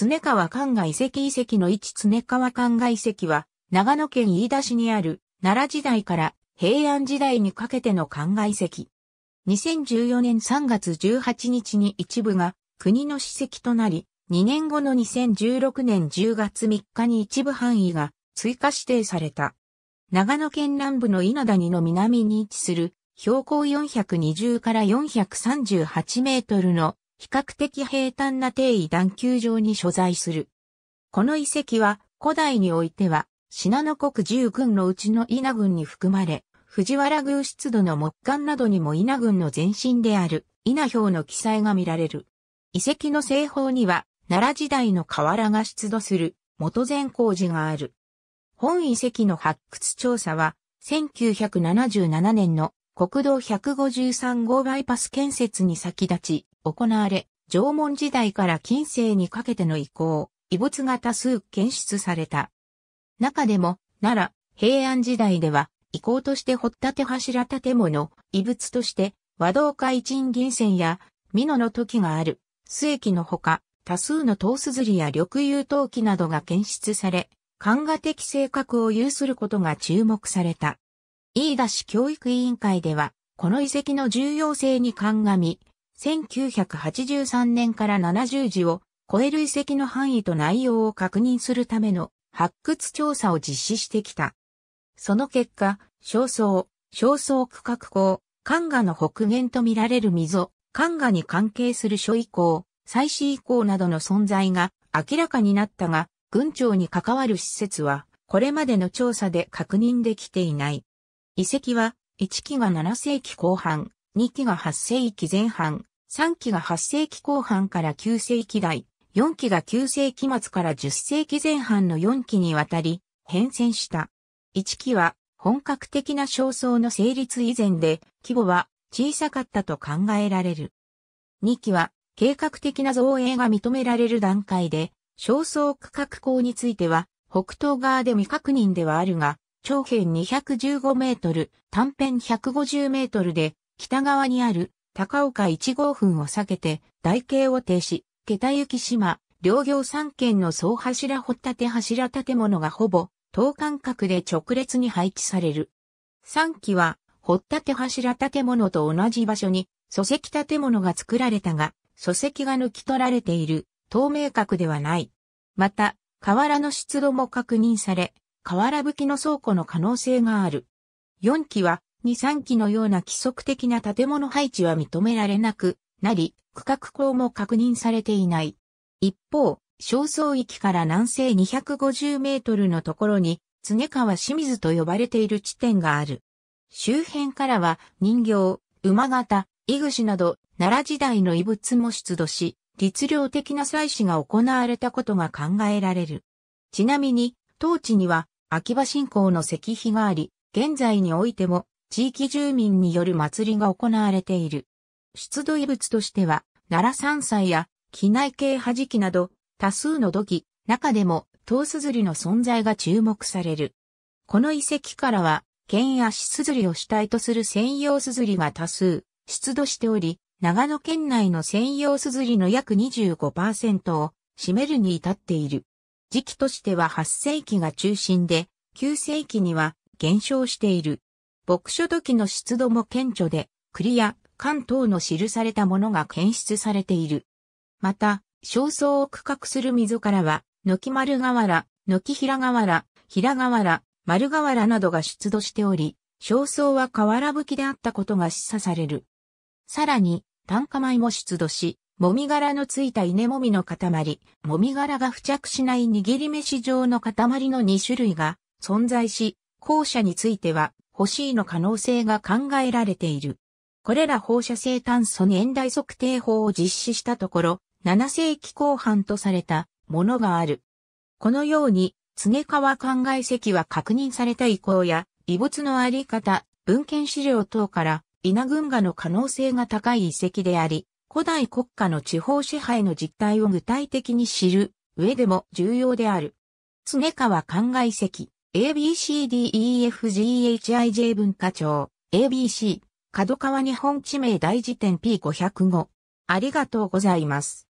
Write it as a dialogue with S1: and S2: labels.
S1: 常川関外遺跡遺跡の位置常川関外遺跡は、長野県飯田市にある、奈良時代から平安時代にかけての関外遺跡。2014年3月18日に一部が国の史跡となり、2年後の2016年10月3日に一部範囲が追加指定された。長野県南部の稲谷の南に位置する標高420から438メートルの比較的平坦な定位段球場に所在する。この遺跡は古代においては、信濃国十軍のうちの稲軍に含まれ、藤原宮出土の木管などにも稲軍の前身である稲表の記載が見られる。遺跡の西方には、奈良時代の河原が出土する元善光寺がある。本遺跡の発掘調査は、1977年の国道153号バイパス建設に先立ち、行われ、縄文時代から近世にかけての遺構、遺物が多数検出された。中でも、奈良、平安時代では、遺構として掘立柱建物、遺物として、和道会賃銀線や、美濃の時がある、末期のほか、多数の刀硯や緑油陶器などが検出され、感画的性格を有することが注目された。飯田市教育委員会では、この遺跡の重要性に鑑み、1983年から70時を超える遺跡の範囲と内容を確認するための発掘調査を実施してきた。その結果、焦燥、焦燥区画港、漢画の北限と見られる溝、漢画に関係する諸遺構、祭祀遺構などの存在が明らかになったが、群長に関わる施設は、これまでの調査で確認できていない。遺跡は、1期が7世紀後半、2期が8世紀前半、3期が8世紀後半から9世紀代、4期が9世紀末から10世紀前半の4期にわたり変遷した。1期は本格的な焦燥の成立以前で規模は小さかったと考えられる。2期は計画的な造営が認められる段階で、焦燥区画港については北東側で未確認ではあるが、長辺215メートル、短辺150メートルで北側にある高岡1号墳を避けて、台形を停止、下行島、両行三県の総柱掘っ立柱建物がほぼ、等間隔で直列に配置される。三基は、掘っ立柱建物と同じ場所に、礎石建物が作られたが、礎石が抜き取られている、透明角ではない。また、瓦の湿度も確認され、瓦吹きの倉庫の可能性がある。四基は、2、3基のような規則的な建物配置は認められなくなり、区画項も確認されていない。一方、焦燥域から南西250メートルのところに、常川清水と呼ばれている地点がある。周辺からは人形、馬型、イグシなど、奈良時代の遺物も出土し、律令的な祭祀が行われたことが考えられる。ちなみに、当地には、秋葉信仰の石碑があり、現在においても、地域住民による祭りが行われている。出土遺物としては、奈良山菜や、機内系弾きなど、多数の土器、中でも、トウスズリの存在が注目される。この遺跡からは、剣足スズリを主体とする専用スズリが多数、出土しており、長野県内の専用スズリの約25%を占めるに至っている。時期としては8世紀が中心で、9世紀には減少している。牧書土器の湿度も顕著で、栗や関東の記されたものが検出されている。また、焦燥を区画する溝からは、軒丸瓦、軒平瓦、平瓦、丸瓦などが出土しており、焦燥は瓦吹きであったことが示唆される。さらに、炭化米も出土し、もみ殻のついた稲もみの塊、もみ殻が付着しない握り飯状の塊の2種類が存在し、後者については欲しいの可能性が考えられている。これら放射性炭素年代測定法を実施したところ、7世紀後半とされたものがある。このように、常川灌漑石は確認された遺構や、遺物のあり方、文献資料等から、稲群河の可能性が高い遺跡であり、古代国家の地方支配の実態を具体的に知る上でも重要である。常川灌漑石。ABCDEFGHIJ 文化庁 ABC 角川日本地名大辞典 P505 ありがとうございます。